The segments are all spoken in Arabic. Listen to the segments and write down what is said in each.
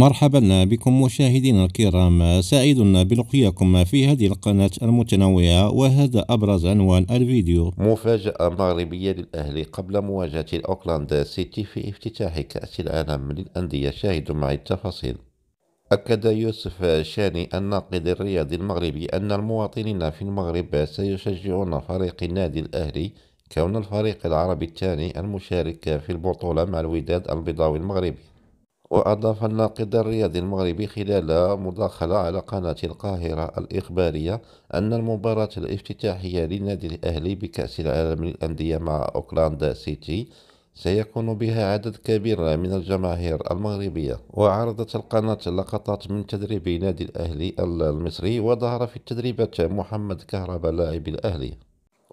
مرحبا بكم مشاهدينا الكرام سعيد بلقياكم في هذه القناة المتنوعة وهذا أبرز عنوان الفيديو مفاجأة مغربية للأهلي قبل مواجهة الأوكلاند سيتي في افتتاح كأس العالم للأندية شاهدوا معي التفاصيل أكد يوسف شاني الناقد الرياضي المغربي أن المواطنين في المغرب سيشجعون فريق النادي الأهلي كون الفريق العربي الثاني المشارك في البطولة مع الوداد البيضاوي المغربي وأضاف الناقد الرياضي المغربي خلال مداخلة على قناة القاهرة الإخبارية أن المباراة الافتتاحية للنادي الأهلي بكأس العالم للأندية مع أوكلاند سيتي سيكون بها عدد كبير من الجماهير المغربية وعرضت القناة لقطات من تدريب نادي الأهلي المصري وظهر في التدريبات محمد كهربا لاعب الأهلي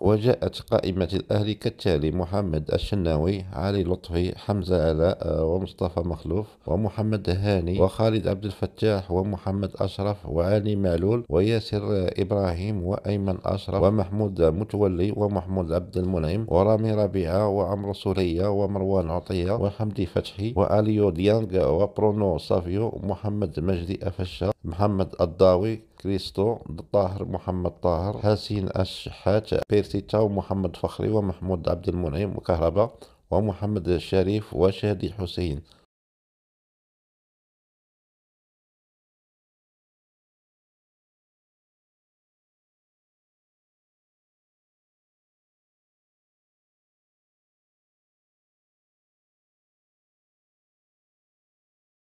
وجاءت قائمة الأهلي كالتالي محمد الشناوي علي لطفي حمزة علاء ومصطفى مخلوف ومحمد هاني وخالد عبد الفتاح ومحمد أشرف وعلي معلول وياسر إبراهيم وأيمن أشرف ومحمود متولي ومحمود عبد المنعم ورامي ربيعة وعمر سورية ومروان عطية وحمدي فتحي وأليو ديانغ وبرونو صافيو محمد مجدي أفشا محمد الضاوي كريستو طاهر محمد طاهر حسين الشحات بيرسي تاو محمد فخري ومحمود عبد المنعم وكهرباء ومحمد الشريف وشادي حسين